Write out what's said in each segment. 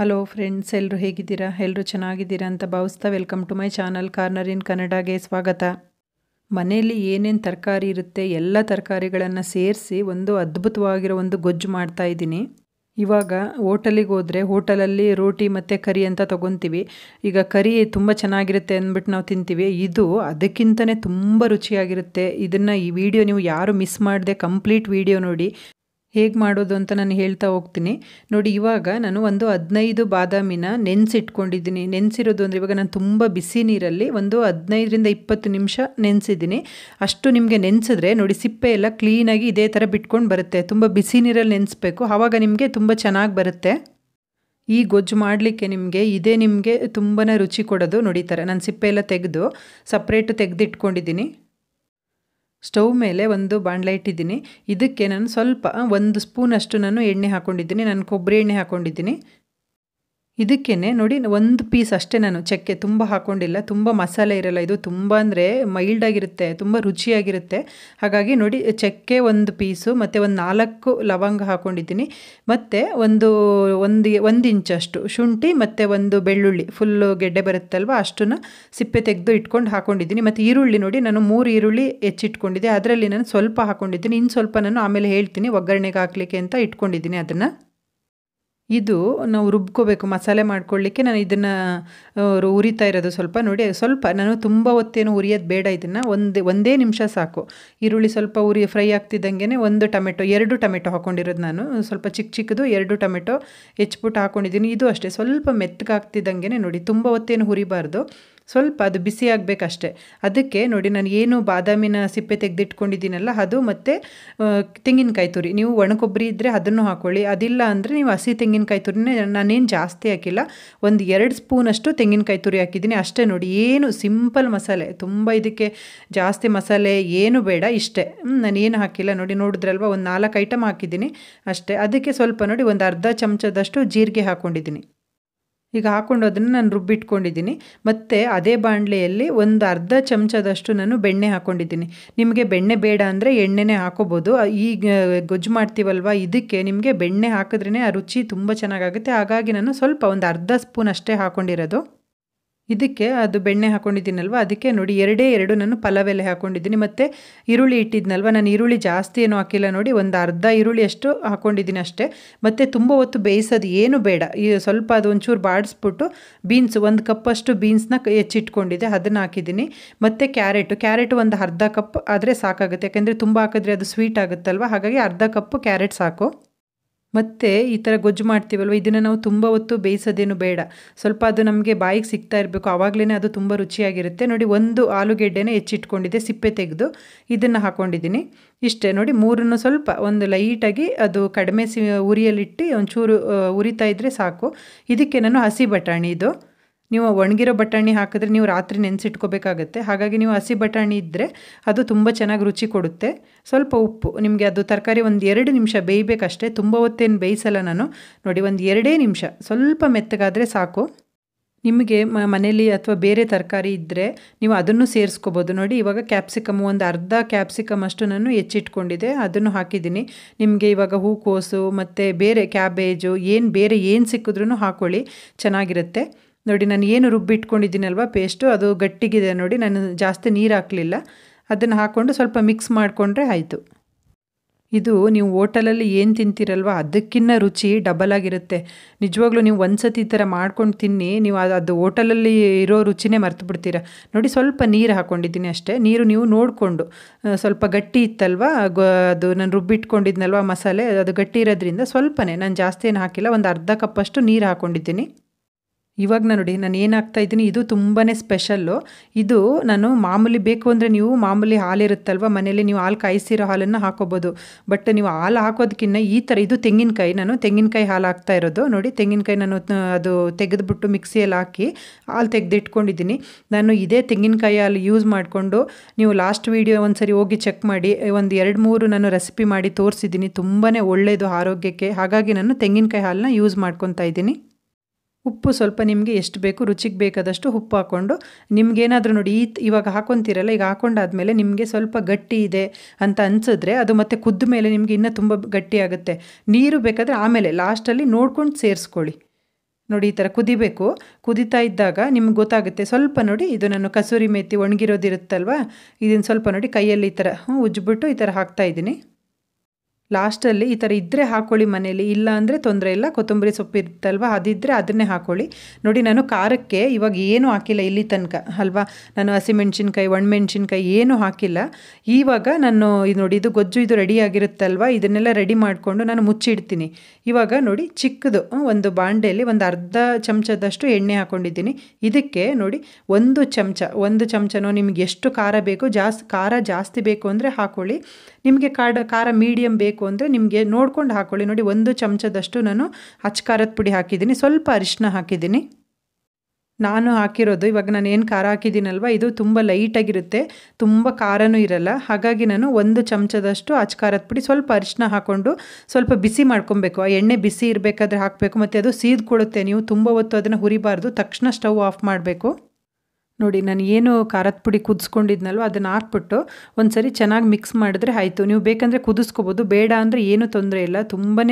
hello friends ಎಲ್ಲರೂ ಹೇಗಿದ್ದೀರಾ ಎಲ್ಲರೂ ಚೆನ್ನಾಗಿದ್ದೀರಾ ಅಂತ ಭಾವಿಸ್ತಾ welcome to my channel corner in ಕನ್ನಡಗೆ ಸ್ವಾಗತ ಮನೆಯಲ್ಲಿ ಏನೇನು ತರಕಾರಿ ಇರುತ್ತೆ ಎಲ್ಲ ತರಕಾರಿಗಳನ್ನು ಸೇರಿಸಿ ಒಂದು ಅದ್ಭುತವಾಗಿರೋ ಒಂದು ಗೊಜ್ಜು ಮಾಡ್ತಾ ಇದ್ದೀನಿ ಇವಾಗ ಹೋಟೆಲಿಗೆ ಹೋದರೆ ಹೋಟೆಲಲ್ಲಿ ರೋಟಿ ಮತ್ತು ಕರಿ ಅಂತ ತೊಗೊತೀವಿ ಈಗ ಕರಿ ತುಂಬ ಚೆನ್ನಾಗಿರುತ್ತೆ ಅಂದ್ಬಿಟ್ಟು ನಾವು ತಿಂತೀವಿ ಇದು ಅದಕ್ಕಿಂತಲೇ ತುಂಬ ರುಚಿಯಾಗಿರುತ್ತೆ ಇದನ್ನು ಈ ವಿಡಿಯೋ ನೀವು ಯಾರು ಮಿಸ್ ಮಾಡಿದೆ ಕಂಪ್ಲೀಟ್ ವಿಡಿಯೋ ನೋಡಿ ಹೇಗೆ ಮಾಡೋದು ಅಂತ ನಾನು ಹೇಳ್ತಾ ಹೋಗ್ತೀನಿ ನೋಡಿ ಇವಾಗ ನಾನು ಒಂದು ಹದಿನೈದು ಬಾದಾಮಿನ ನೆನೆಸಿಟ್ಕೊಂಡಿದ್ದೀನಿ ನೆನೆಸಿರೋದು ಅಂದರೆ ಇವಾಗ ನಾನು ತುಂಬ ಬಿಸಿ ನೀರಲ್ಲಿ ಒಂದು ಹದಿನೈದರಿಂದ ಇಪ್ಪತ್ತು ನಿಮಿಷ ನೆನೆಸಿದ್ದೀನಿ ಅಷ್ಟು ನಿಮಗೆ ನೆನೆಸಿದ್ರೆ ನೋಡಿ ಸಿಪ್ಪೆ ಎಲ್ಲ ಕ್ಲೀನಾಗಿ ಇದೇ ಥರ ಬಿಟ್ಕೊಂಡು ಬರುತ್ತೆ ತುಂಬ ಬಿಸಿ ನೀರಲ್ಲಿ ನೆನೆಸ್ಬೇಕು ಆವಾಗ ನಿಮಗೆ ತುಂಬ ಚೆನ್ನಾಗಿ ಬರುತ್ತೆ ಈ ಗೊಜ್ಜು ಮಾಡಲಿಕ್ಕೆ ನಿಮಗೆ ಇದೇ ನಿಮಗೆ ತುಂಬಾ ರುಚಿ ಕೊಡೋದು ನೋಡಿ ನಾನು ಸಿಪ್ಪೆ ಎಲ್ಲ ತೆಗೆದು ಸಪ್ರೇಟ್ ತೆಗೆದಿಟ್ಕೊಂಡಿದ್ದೀನಿ ಸ್ಟವ್ ಮೇಲೆ ಒಂದು ಬಾಣಲೆ ಇಟ್ಟಿದ್ದೀನಿ ಇದಕ್ಕೆ ನಾನು ಸ್ವಲ್ಪ ಒಂದು ಸ್ಪೂನಷ್ಟು ನಾನು ಎಣ್ಣೆ ಹಾಕ್ಕೊಂಡಿದ್ದೀನಿ ನಾನು ಕೊಬ್ಬರಿ ಎಣ್ಣೆ ಹಾಕ್ಕೊಂಡಿದ್ದೀನಿ ಇದಕ್ಕೇ ನೋಡಿ ಒಂದು ಪೀಸ್ ಅಷ್ಟೇ ನಾನು ಚಕ್ಕೆ ತುಂಬ ಹಾಕ್ಕೊಂಡಿಲ್ಲ ತುಂಬ ಮಸಾಲೆ ಇರಲ್ಲ ಇದು ತುಂಬ ಅಂದರೆ ಮೈಲ್ಡಾಗಿರುತ್ತೆ ತುಂಬ ರುಚಿಯಾಗಿರುತ್ತೆ ಹಾಗಾಗಿ ನೋಡಿ ಚಕ್ಕೆ ಒಂದು ಪೀಸು ಮತ್ತು ಒಂದು ನಾಲ್ಕು ಲವಂಗ ಹಾಕ್ಕೊಂಡಿದ್ದೀನಿ ಮತ್ತು ಒಂದು ಒಂದು ಒಂದು ಇಂಚಷ್ಟು ಶುಂಠಿ ಮತ್ತು ಒಂದು ಬೆಳ್ಳುಳ್ಳಿ ಫುಲ್ಲು ಗೆಡ್ಡೆ ಬರುತ್ತಲ್ವ ಅಷ್ಟನ್ನು ಸಿಪ್ಪೆ ತೆಗೆದು ಇಟ್ಕೊಂಡು ಹಾಕ್ಕೊಂಡಿದ್ದೀನಿ ಮತ್ತು ಈರುಳ್ಳಿ ನೋಡಿ ನಾನು ಮೂರು ಈರುಳ್ಳಿ ಹೆಚ್ಚಿಟ್ಕೊಂಡಿದ್ದೆ ಅದರಲ್ಲಿ ನಾನು ಸ್ವಲ್ಪ ಹಾಕ್ಕೊಂಡಿದ್ದೀನಿ ಇನ್ನು ಸ್ವಲ್ಪ ನಾನು ಆಮೇಲೆ ಹೇಳ್ತೀನಿ ಒಗ್ಗರಣೆಗೆ ಹಾಕಲಿಕ್ಕೆ ಅಂತ ಇಟ್ಕೊಂಡಿದ್ದೀನಿ ಅದನ್ನು ಇದು ನಾವು ರುಬ್ಕೋಬೇಕು ಮಸಾಲೆ ಮಾಡ್ಕೊಳ್ಳಿಕ್ಕೆ ನಾನು ಇದನ್ನು ಉರಿತಾ ಇರೋದು ಸ್ವಲ್ಪ ನೋಡಿ ಸ್ವಲ್ಪ ನಾನು ತುಂಬ ಹೊತ್ತೇನು ಉರಿಯೋದು ಬೇಡ ಇದನ್ನು ಒಂದೇ ಒಂದೇ ನಿಮಿಷ ಸಾಕು ಈರುಳ್ಳಿ ಸ್ವಲ್ಪ ಉರಿ ಫ್ರೈ ಆಗ್ತಿದ್ದಂಗೆ ಒಂದು ಟೊಮೆಟೊ ಎರಡು ಟೊಮೆಟೊ ಹಾಕ್ಕೊಂಡಿರೋದು ನಾನು ಸ್ವಲ್ಪ ಚಿಕ್ಕ ಚಿಕ್ಕದು ಎರಡು ಟೊಮೆಟೊ ಹೆಚ್ಚಿಬಿಟ್ಟು ಹಾಕ್ಕೊಂಡಿದ್ದೀನಿ ಇದು ಅಷ್ಟೇ ಸ್ವಲ್ಪ ಮೆತ್ತಗಾಗ್ತಿದ್ದಂಗೆ ನೋಡಿ ತುಂಬ ಹೊತ್ತೇನು ಹುರಿಬಾರ್ದು ಸ್ವಲ್ಪ ಅದು ಬಿಸಿ ಆಗಬೇಕಷ್ಟೆ ಅದಕ್ಕೆ ನೋಡಿ ನಾನು ಏನು ಬಾದಾಮಿನ ಸಿಪ್ಪೆ ತೆಗೆದಿಟ್ಕೊಂಡಿದ್ದೀನಲ್ಲ ಅದು ಮತ್ತು ತೆಂಗಿನಕಾಯಿ ತುರಿ ನೀವು ಒಣ ಕೊಬ್ಬರಿ ಇದ್ದರೆ ಅದನ್ನು ಹಾಕ್ಕೊಳ್ಳಿ ಅದಿಲ್ಲ ಅಂದರೆ ನೀವು ಹಸಿ ತೆಂಗಿನಕಾಯಿ ತುರಿನೇ ನಾನೇನು ಜಾಸ್ತಿ ಹಾಕಿಲ್ಲ ಒಂದು ಎರಡು ಸ್ಪೂನಷ್ಟು ತೆಂಗಿನಕಾಯಿ ತುರಿ ಹಾಕಿದ್ದೀನಿ ಅಷ್ಟೇ ನೋಡಿ ಏನು ಸಿಂಪಲ್ ಮಸಾಲೆ ತುಂಬ ಇದಕ್ಕೆ ಜಾಸ್ತಿ ಮಸಾಲೆ ಏನು ಬೇಡ ಇಷ್ಟೇ ನಾನು ಏನು ಹಾಕಿಲ್ಲ ನೋಡಿ ನೋಡಿದ್ರಲ್ವ ಒಂದು ನಾಲ್ಕು ಐಟಮ್ ಹಾಕಿದ್ದೀನಿ ಅಷ್ಟೇ ಅದಕ್ಕೆ ಸ್ವಲ್ಪ ನೋಡಿ ಒಂದು ಅರ್ಧ ಚಮಚದಷ್ಟು ಜೀರಿಗೆ ಹಾಕ್ಕೊಂಡಿದ್ದೀನಿ ಈಗ ಹಾಕ್ಕೊಂಡು ಅದನ್ನು ನಾನು ರುಬ್ಬಿಟ್ಕೊಂಡಿದ್ದೀನಿ ಮತ್ತು ಅದೇ ಬಾಣಲೆಯಲ್ಲಿ ಒಂದು ಅರ್ಧ ಚಮಚದಷ್ಟು ನಾನು ಬೆಣ್ಣೆ ಹಾಕ್ಕೊಂಡಿದ್ದೀನಿ ನಿಮಗೆ ಬೆಣ್ಣೆ ಬೇಡ ಅಂದರೆ ಎಣ್ಣೆನೇ ಹಾಕೋಬೋದು ಈಗ ಗೊಜ್ಜು ಮಾಡ್ತೀವಲ್ವ ಇದಕ್ಕೆ ನಿಮಗೆ ಬೆಣ್ಣೆ ಹಾಕಿದ್ರೇ ಆ ರುಚಿ ತುಂಬ ಚೆನ್ನಾಗಾಗುತ್ತೆ ಹಾಗಾಗಿ ನಾನು ಸ್ವಲ್ಪ ಒಂದು ಅರ್ಧ ಸ್ಪೂನ್ ಅಷ್ಟೇ ಹಾಕ್ಕೊಂಡಿರೋದು ಇದಕ್ಕೆ ಅದು ಬೆಣ್ಣೆ ಹಾಕೊಂಡಿದ್ದೀನಲ್ವ ಅದಕ್ಕೆ ನೋಡಿ ಎರಡೇ ಎರಡು ನಾನು ಪಲವೆಲೆ ಹಾಕೊಂಡಿದ್ದೀನಿ ಮತ್ತು ಈರುಳ್ಳಿ ಇಟ್ಟಿದ್ನಲ್ವ ನಾನು ಈರುಳ್ಳಿ ಜಾಸ್ತಿ ಏನು ಹಾಕಿಲ್ಲ ನೋಡಿ ಒಂದು ಅರ್ಧ ಈರುಳ್ಳಿ ಅಷ್ಟು ಹಾಕೊಂಡಿದ್ದೀನಿ ಅಷ್ಟೇ ಮತ್ತು ತುಂಬ ಹೊತ್ತು ಬೇಯಿಸೋದು ಏನು ಬೇಡ ಈ ಸ್ವಲ್ಪ ಅದು ಒಂಚೂರು ಬಾಡಿಸ್ಬಿಟ್ಟು ಬೀನ್ಸ್ ಒಂದು ಕಪ್ಪಷ್ಟು ಬೀನ್ಸ್ನ ಹೆಚ್ಚಿಟ್ಕೊಂಡಿದ್ದೆ ಅದನ್ನು ಹಾಕಿದ್ದೀನಿ ಮತ್ತು ಕ್ಯಾರೆಟು ಕ್ಯಾರೆಟ್ ಒಂದು ಅರ್ಧ ಕಪ್ ಆದರೆ ಸಾಕಾಗುತ್ತೆ ಯಾಕೆಂದರೆ ತುಂಬ ಹಾಕಿದ್ರೆ ಅದು ಸ್ವೀಟ್ ಆಗುತ್ತಲ್ವ ಹಾಗಾಗಿ ಅರ್ಧ ಕಪ್ಪು ಕ್ಯಾರೆಟ್ ಸಾಕು ಮತ್ತು ಈ ಥರ ಗೊಜ್ಜು ಮಾಡ್ತೀವಲ್ವ ಇದನ್ನು ನಾವು ತುಂಬ ಹೊತ್ತು ಬೇಯಿಸೋದೇನು ಬೇಡ ಸ್ವಲ್ಪ ಅದು ನಮಗೆ ಬಾಯಿಗೆ ಸಿಗ್ತಾ ಇರಬೇಕು ಆವಾಗಲೇ ಅದು ತುಂಬ ರುಚಿಯಾಗಿರುತ್ತೆ ನೋಡಿ ಒಂದು ಆಲೂಗೆಡ್ಡೆನೇ ಹೆಚ್ಚಿಟ್ಕೊಂಡಿದ್ದೆ ಸಿಪ್ಪೆ ತೆಗೆದು ಇದನ್ನು ಹಾಕ್ಕೊಂಡಿದ್ದೀನಿ ಇಷ್ಟೇ ನೋಡಿ ಮೂರನ್ನು ಸ್ವಲ್ಪ ಒಂದು ಲೈಟಾಗಿ ಅದು ಕಡಿಮೆ ಸಿ ಉರಿಯಲ್ಲಿಟ್ಟು ಒಂಚೂರು ಉರಿತಾ ಇದ್ದರೆ ಸಾಕು ಇದಕ್ಕೆ ನಾನು ಹಸಿ ಬಟಾಣಿ ಇದು ನೀವು ಒಣಗಿರೋ ಬಟಾಣಿ ಹಾಕಿದ್ರೆ ನೀವು ರಾತ್ರಿ ನೆನೆಸಿಟ್ಕೋಬೇಕಾಗತ್ತೆ ಹಾಗಾಗಿ ನೀವು ಹಸಿ ಬಟಾಣಿ ಇದ್ದರೆ ಅದು ತುಂಬ ಚೆನ್ನಾಗಿ ರುಚಿ ಕೊಡುತ್ತೆ ಸ್ವಲ್ಪ ಉಪ್ಪು ನಿಮಗೆ ಅದು ತರಕಾರಿ ಒಂದು ಎರಡು ನಿಮಿಷ ಬೇಯಬೇಕಷ್ಟೇ ತುಂಬ ಹೊತ್ತೇನು ಬೇಯಿಸಲ್ಲ ನಾನು ನೋಡಿ ಒಂದು ಎರಡೇ ನಿಮಿಷ ಸ್ವಲ್ಪ ಮೆತ್ತಗಾದರೆ ಸಾಕು ನಿಮಗೆ ಮನೇಲಿ ಅಥವಾ ಬೇರೆ ತರಕಾರಿ ಇದ್ದರೆ ನೀವು ಅದನ್ನು ಸೇರಿಸ್ಕೋಬೋದು ನೋಡಿ ಇವಾಗ ಕ್ಯಾಪ್ಸಿಕಮ್ ಒಂದು ಅರ್ಧ ಕ್ಯಾಪ್ಸಿಕಮ್ ಅಷ್ಟು ನಾನು ಹೆಚ್ಚಿಟ್ಕೊಂಡಿದ್ದೆ ಅದನ್ನು ಹಾಕಿದ್ದೀನಿ ನಿಮಗೆ ಇವಾಗ ಹೂಕೋಸು ಮತ್ತು ಬೇರೆ ಕ್ಯಾಬೇಜು ಏನು ಬೇರೆ ಏನು ಸಿಕ್ಕಿದ್ರೂ ಹಾಕ್ಕೊಳ್ಳಿ ಚೆನ್ನಾಗಿರುತ್ತೆ ನೋಡಿ ನಾನು ಏನು ರುಬ್ಬಿಟ್ಕೊಂಡಿದ್ದೀನಲ್ವ ಪೇಸ್ಟು ಅದು ಗಟ್ಟಿಗಿದೆ ನೋಡಿ ನಾನು ಜಾಸ್ತಿ ನೀರು ಹಾಕಲಿಲ್ಲ ಅದನ್ನು ಹಾಕ್ಕೊಂಡು ಸ್ವಲ್ಪ ಮಿಕ್ಸ್ ಮಾಡಿಕೊಂಡ್ರೆ ಆಯಿತು ಇದು ನೀವು ಓಟಲಲ್ಲಿ ಏನು ತಿಂತೀರಲ್ವ ಅದಕ್ಕಿನ್ನ ರುಚಿ ಡಬಲ್ ಆಗಿರುತ್ತೆ ನಿಜವಾಗ್ಲೂ ನೀವು ಒಂದು ಸತಿ ಈ ಥರ ಮಾಡ್ಕೊಂಡು ತಿನ್ನಿ ನೀವು ಅದು ಅದು ಓಟಲಲ್ಲಿ ಇರೋ ರುಚಿನೇ ಮರ್ತು ಬಿಡ್ತೀರ ನೋಡಿ ಸ್ವಲ್ಪ ನೀರು ಹಾಕ್ಕೊಂಡಿದ್ದೀನಿ ಅಷ್ಟೇ ನೀರು ನೀವು ನೋಡಿಕೊಂಡು ಸ್ವಲ್ಪ ಗಟ್ಟಿ ಇತ್ತಲ್ವ ಅದು ನಾನು ರುಬ್ಬಿಟ್ಕೊಂಡಿದ್ನಲ್ವ ಮಸಾಲೆ ಅದು ಗಟ್ಟಿ ಇರೋದ್ರಿಂದ ಸ್ವಲ್ಪನೇ ನಾನು ಜಾಸ್ತಿ ಏನು ಹಾಕಿಲ್ಲ ಒಂದು ಅರ್ಧ ಕಪ್ಪಷ್ಟು ನೀರು ಹಾಕ್ಕೊಂಡಿದ್ದೀನಿ ಇವಾಗ ನೋಡಿ ನಾನು ಏನಾಗ್ತಾ ಇದ್ದೀನಿ ಇದು ತುಂಬಾ ಸ್ಪೆಷಲ್ಲು ಇದು ನಾನು ಮಾಮೂಲಿ ಬೇಕು ಅಂದರೆ ನೀವು ಮಾಮೂಲಿ ಹಾಲು ಇರುತ್ತಲ್ವ ಮನೇಲಿ ನೀವು ಹಾಲು ಕಾಯಿಸಿರೋ ಹಾಲನ್ನು ಹಾಕೋಬೋದು ಬಟ್ ನೀವು ಹಾಲು ಹಾಕೋದಕ್ಕಿಂತ ಈ ಥರ ಇದು ತೆಂಗಿನಕಾಯಿ ನಾನು ತೆಂಗಿನಕಾಯಿ ಹಾಲು ಹಾಕ್ತಾ ಇರೋದು ನೋಡಿ ತೆಂಗಿನಕಾಯಿ ನಾನು ಅದು ತೆಗೆದುಬಿಟ್ಟು ಮಿಕ್ಸಿಯಲ್ಲಿ ಹಾಕಿ ಹಾಲು ತೆಗೆದಿಟ್ಕೊಂಡಿದ್ದೀನಿ ನಾನು ಇದೇ ತೆಂಗಿನಕಾಯಿ ಹಾಲು ಯೂಸ್ ಮಾಡಿಕೊಂಡು ನೀವು ಲಾಸ್ಟ್ ವೀಡಿಯೋ ಒಂದು ಸರಿ ಹೋಗಿ ಚೆಕ್ ಮಾಡಿ ಒಂದು ಎರಡು ಮೂರು ನಾನು ರೆಸಿಪಿ ಮಾಡಿ ತೋರಿಸಿದ್ದೀನಿ ತುಂಬಾ ಒಳ್ಳೆಯದು ಆರೋಗ್ಯಕ್ಕೆ ಹಾಗಾಗಿ ನಾನು ತೆಂಗಿನಕಾಯಿ ಹಾಲನ್ನ ಯೂಸ್ ಮಾಡ್ಕೊತಾ ಇದ್ದೀನಿ ಉಪ್ಪು ಸ್ವಲ್ಪ ನಿಮಗೆ ಎಷ್ಟು ಬೇಕು ರುಚಿಗೆ ಬೇಕಾದಷ್ಟು ಉಪ್ಪು ಹಾಕ್ಕೊಂಡು ನಿಮ್ಗೇನಾದರೂ ನೋಡಿ ಈ ಇವಾಗ ಹಾಕ್ಕೊಂತೀರಲ್ಲ ಈಗ ಹಾಕೊಂಡಾದ್ಮೇಲೆ ನಿಮಗೆ ಸ್ವಲ್ಪ ಗಟ್ಟಿ ಇದೆ ಅಂತ ಅನಿಸಿದ್ರೆ ಅದು ಮತ್ತೆ ಕುದ್ದ ಮೇಲೆ ನಿಮಗೆ ಇನ್ನೂ ತುಂಬ ಗಟ್ಟಿಯಾಗುತ್ತೆ ನೀರು ಬೇಕಾದರೆ ಆಮೇಲೆ ಲಾಸ್ಟಲ್ಲಿ ನೋಡ್ಕೊಂಡು ಸೇರಿಸ್ಕೊಳ್ಳಿ ನೋಡಿ ಈ ಥರ ಕುದಿಬೇಕು ಕುದಿತಾ ಇದ್ದಾಗ ನಿಮ್ಗೆ ಗೊತ್ತಾಗುತ್ತೆ ಸ್ವಲ್ಪ ನೋಡಿ ಇದು ನಾನು ಕಸೂರಿ ಮೆತ್ತಿ ಒಣಗಿರೋದಿರುತ್ತಲ್ವ ಇದನ್ನು ಸ್ವಲ್ಪ ನೋಡಿ ಕೈಯಲ್ಲಿ ಈ ಥರ ಉಜ್ಜಿಬಿಟ್ಟು ಈ ಥರ ಹಾಕ್ತಾಯಿದ್ದೀನಿ ಲಾಸ್ಟಲ್ಲಿ ಈ ಥರ ಇದ್ದರೆ ಹಾಕ್ಕೊಳ್ಳಿ ಮನೇಲಿ ಇಲ್ಲ ಅಂದರೆ ತೊಂದರೆ ಇಲ್ಲ ಕೊತ್ತಂಬರಿ ಸೊಪ್ಪು ಇರುತ್ತಲ್ವ ಅದಿದ್ದರೆ ಅದನ್ನೇ ಹಾಕ್ಕೊಳ್ಳಿ ನೋಡಿ ನಾನು ಖಾರಕ್ಕೆ ಇವಾಗ ಏನೂ ಹಾಕಿಲ್ಲ ಇಲ್ಲಿ ತನಕ ಅಲ್ವಾ ನಾನು ಹಸಿಮೆಣ್ಸಿನ್ಕಾಯಿ ಒಣಮೆಣ್ಸಿನ್ಕಾಯಿ ಏನೂ ಹಾಕಿಲ್ಲ ಇವಾಗ ನಾನು ಇದು ನೋಡಿ ಇದು ಗೊಜ್ಜು ಇದು ರೆಡಿ ಆಗಿರುತ್ತಲ್ವ ಇದನ್ನೆಲ್ಲ ರೆಡಿ ಮಾಡಿಕೊಂಡು ನಾನು ಮುಚ್ಚಿಡ್ತೀನಿ ಇವಾಗ ನೋಡಿ ಚಿಕ್ಕದು ಒಂದು ಬಾಂಡೆಯಲ್ಲಿ ಒಂದು ಅರ್ಧ ಚಮಚದಷ್ಟು ಎಣ್ಣೆ ಹಾಕ್ಕೊಂಡಿದ್ದೀನಿ ಇದಕ್ಕೆ ನೋಡಿ ಒಂದು ಚಮಚ ಒಂದು ಚಮಚನೋ ನಿಮ್ಗೆ ಎಷ್ಟು ಖಾರ ಬೇಕು ಜಾಸ್ತಿ ಖಾರ ಜಾಸ್ತಿ ಬೇಕು ಅಂದರೆ ಹಾಕ್ಕೊಳ್ಳಿ ನಿಮಗೆ ಕಾಡ ಖಾರ ಮೀಡಿಯಮ್ ಬೇಕು ಅಂದರೆ ನಿಮಗೆ ನೋಡ್ಕೊಂಡು ಹಾಕ್ಕೊಳ್ಳಿ ನೋಡಿ ಒಂದು ಚಮಚದಷ್ಟು ನಾನು ಖಾರದ ಪುಡಿ ಹಾಕಿದ್ದೀನಿ ಸ್ವಲ್ಪ ಅರಿಶಿನ ಹಾಕಿದ್ದೀನಿ ನಾನು ಹಾಕಿರೋದು ಇವಾಗ ನಾನು ಏನು ಖಾರ ಹಾಕಿದ್ದೀನಲ್ವ ಇದು ತುಂಬ ಲೈಟಾಗಿರುತ್ತೆ ತುಂಬ ಖಾರನೂ ಇರಲ್ಲ ಹಾಗಾಗಿ ನಾನು ಒಂದು ಚಮಚದಷ್ಟು ಖಾರದ ಪುಡಿ ಸ್ವಲ್ಪ ಅರಿಶಿನ ಹಾಕ್ಕೊಂಡು ಸ್ವಲ್ಪ ಬಿಸಿ ಮಾಡ್ಕೊಬೇಕು ಆ ಎಣ್ಣೆ ಬಿಸಿ ಇರಬೇಕಾದ್ರೆ ಹಾಕಬೇಕು ಮತ್ತು ಅದು ಸೀದ್ಕೊಡುತ್ತೆ ನೀವು ತುಂಬ ಹೊತ್ತು ಅದನ್ನು ಹುರಿಬಾರ್ದು ತಕ್ಷಣ ಸ್ಟವ್ ಆಫ್ ಮಾಡಬೇಕು ನೋಡಿ ನಾನು ಏನು ಖಾರದ ಪುಡಿ ಕುದಿಸ್ಕೊಂಡಿದ್ನಲ್ವ ಅದನ್ನು ಹಾಕ್ಬಿಟ್ಟು ಒಂದು ಸರಿ ಚೆನ್ನಾಗಿ ಮಿಕ್ಸ್ ಮಾಡಿದ್ರೆ ಆಯಿತು ನೀವು ಬೇಕಂದರೆ ಕುದಿಸ್ಕೋಬೋದು ಬೇಡ ಅಂದರೆ ಏನೂ ತೊಂದರೆ ಇಲ್ಲ ತುಂಬಾ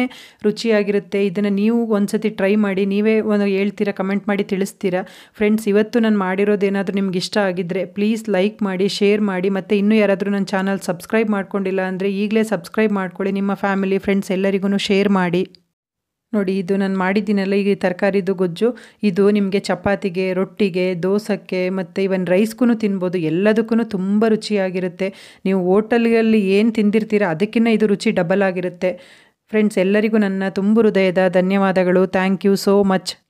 ರುಚಿಯಾಗಿರುತ್ತೆ ಇದನ್ನು ನೀವು ಒಂದು ಸತಿ ಟ್ರೈ ಮಾಡಿ ನೀವೇ ಒಂದು ಹೇಳ್ತೀರಾ ಕಮೆಂಟ್ ಮಾಡಿ ತಿಳಿಸ್ತೀರಾ ಫ್ರೆಂಡ್ಸ್ ಇವತ್ತು ನಾನು ಮಾಡಿರೋದೇನಾದರೂ ನಿಮ್ಗೆ ಇಷ್ಟ ಆಗಿದ್ದರೆ ಪ್ಲೀಸ್ ಲೈಕ್ ಮಾಡಿ ಶೇರ್ ಮಾಡಿ ಮತ್ತು ಇನ್ನೂ ಯಾರಾದರೂ ನನ್ನ ಚಾನಲ್ ಸಬ್ಸ್ಕ್ರೈಬ್ ಮಾಡ್ಕೊಂಡಿಲ್ಲ ಅಂದರೆ ಈಗಲೇ ಸಬ್ಸ್ಕ್ರೈಬ್ ಮಾಡ್ಕೊಳ್ಳಿ ನಿಮ್ಮ ಫ್ಯಾಮಿಲಿ ಫ್ರೆಂಡ್ಸ್ ಎಲ್ಲರಿಗೂ ಶೇರ್ ಮಾಡಿ ನೋಡಿ ಇದು ನಾನು ಮಾಡಿದ್ದೀನಲ್ಲ ಈಗ ಈ ತರಕಾರಿದು ಗೊಜ್ಜು ಇದು ನಿಮಗೆ ಚಪಾತಿಗೆ ರೊಟ್ಟಿಗೆ ದೋಸಕ್ಕೆ ಮತ್ತು ಇವನ್ ರೈಸ್ಗೂ ತಿನ್ಬೋದು ಎಲ್ಲದಕ್ಕೂ ತುಂಬ ರುಚಿಯಾಗಿರುತ್ತೆ ನೀವು ಓಟಲ್ಗಲ್ಲಿ ಏನು ತಿಂದಿರ್ತೀರ ಅದಕ್ಕಿಂತ ಇದು ರುಚಿ ಡಬಲ್ ಆಗಿರುತ್ತೆ ಫ್ರೆಂಡ್ಸ್ ಎಲ್ಲರಿಗೂ ನನ್ನ ತುಂಬು ಹೃದಯದ ಧನ್ಯವಾದಗಳು ಥ್ಯಾಂಕ್ ಯು ಸೋ ಮಚ್